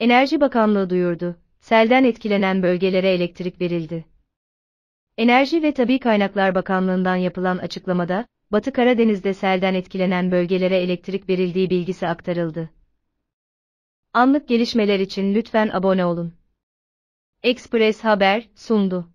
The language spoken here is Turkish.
Enerji Bakanlığı duyurdu. Selden etkilenen bölgelere elektrik verildi. Enerji ve Tabi Kaynaklar Bakanlığı'ndan yapılan açıklamada, Batı Karadeniz'de selden etkilenen bölgelere elektrik verildiği bilgisi aktarıldı. Anlık gelişmeler için lütfen abone olun. Express Haber sundu.